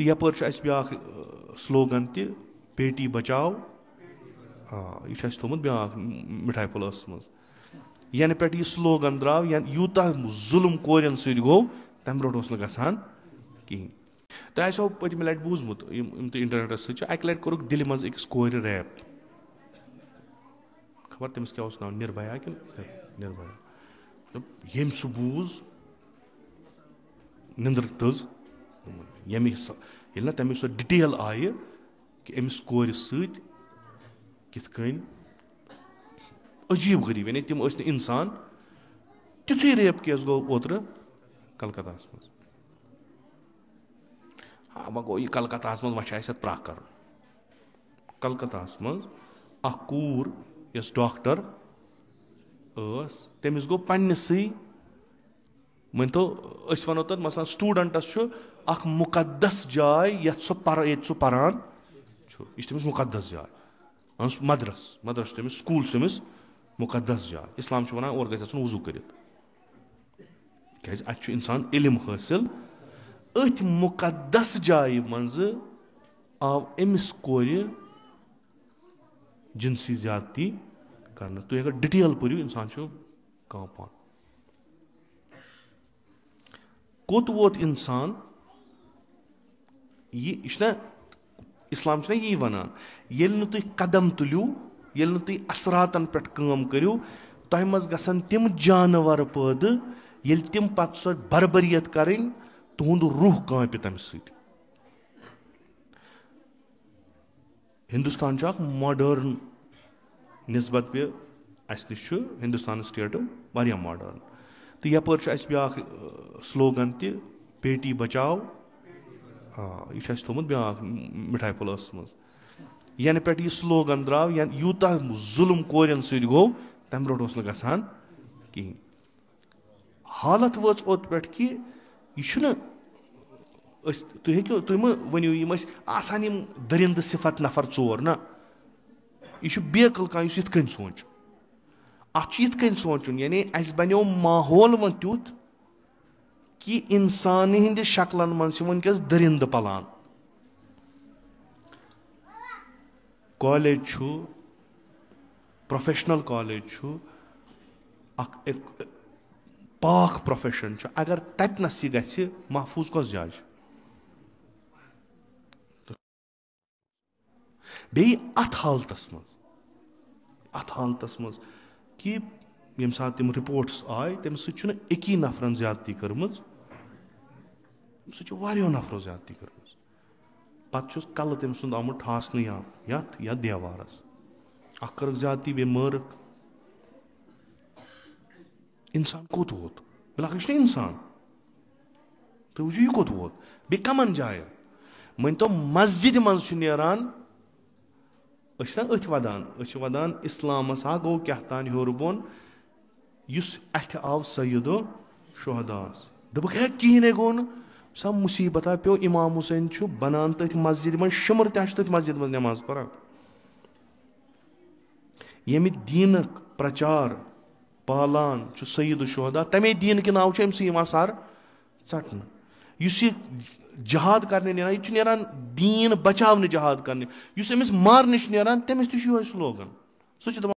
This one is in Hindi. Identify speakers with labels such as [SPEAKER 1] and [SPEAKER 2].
[SPEAKER 1] तो यपर ब्या स्लोगन तह बेटी बचाओ हाँ यह थोमुत तो ब्या मिठाई पुलस मज यन पे यह स्लोगन द्राव यूत जुलम कोरन सो तम ब्रो गान कहें तो आसो पतम बूजमुत इंटरनेट सक लट कोरुक दिल मज अकिस रैप खबर तमिस क्या नाव निर्भया कि निर्भया ये सह तज यमी ये ना तमी सो डिटेल आये कि एमिस कोर अजीब गरीब यानी तुम उसने इंसान तिथि रेप केस गो ओतर कलकत्ता मज हाँ वह गो यह कलकत्ता मज कर कलकत्ता मूर इस कूर यस डॉक्टर तमिस गो पन्नस मन तो वनो तक मसला स्टूडेंटस मुकदस जाय ये सह ये सह पान यह तेज मुकदस जाय मदरस मदरस तेज स्कूल तमिस मुकदस जाय इस्लाम वन और गन वजू कर क्या इंसान इलम हासिल अथ मुकदस जाय मज आव अमिस कोर जिनसी ज्यादती कर तुम अगर डिटेल पू इंसान कम पान کوٚت ووت اِنسان یہِ یہِ چھُنہ اِسلام چھُنہ یی وَنان ییٚلہِ نہٕ تُہۍ قدم تُلِو ییٚلہِ نہٕ تُہۍ اثراتَن پٮ۪ٹھ کٲم کٔرِو تۄہہِ منٛز گژھن تِم جاناوار پٲدٕ ییٚلہِ تِم پَتہٕ سۄ بربریت کَرٕنۍ تُہُنٛد روح کانٛپہِ تَمہِ سۭتۍ ہِندُستان چھُ اَکھ ماڈٲرٕن نسبت پہِ اَسہِ نِش چھُ ہِندُستانٕچ سٹیٹہٕ واریاہ ماڈٲرٕن तो यपर ब्या स्लोगन तह बेटी बचाओ हाँ यह थोमुत ब्या मिठाई पुलस मज यन पे यह स्लोगन द्रा यूत जुलम कोरन सो तम ब्रो गान कहें हालत वज ओत पे कि यह तुम हेको तुम वो तो तो आसान दरिंद सिफत नफर चोर ना यह बेकल कह सोच اتھ چھُ یِتھ کٔنۍ سونٛچُن یعنی اَسہِ بَنیو ماحول وۄنۍ تیُتھ کہِ اِنسانہِ ہِنٛدِ شکلن منٛز چھِ وٕنکیٚس دٔرِنٛدٕ پَلان کالیج چھُ پرٛوفیشنَل کالیج چھُ اَکھ پاک پرٛوفیشَن چھُ اگر تَتِنَس یہِ گژھِ محفوٗظ کۄس جاے چھِ بیٚیہِ اَتھ حالتَس منٛز اَتھ حالتَس منٛز कि यम सात तम रिपोर्ट्स आए तम सह एक नफरन ज्यादती कर्म सो नफरों ज्यादती कर्म पे कल तम सुंद आमुत ठासन या देवारस अख कर्क ज्यादती बे मारक इंसान कोत वोत बिलाख इंसान तुम वो यह कोत वोत बे कमन जाए मन मस्जिद मज أشنا أت ودان أش ودان إسلام سا گو كهتان هوربون يس أت آو سيدو شهداس دبك هيك كينه گون سا مصیبتا پیو امام حسین چھو بنان تت مسجد من شمر تہ تت مسجد من نماز پران یم دینک پرچار پالان چھو سید شہدا تمے دین کے ناو چھو امسی یوان سار ژٹنہٕ जहाद करने ना यह दीन बचाव जहाद कर अमिस मारने ना तमिस तह स्लोगन सह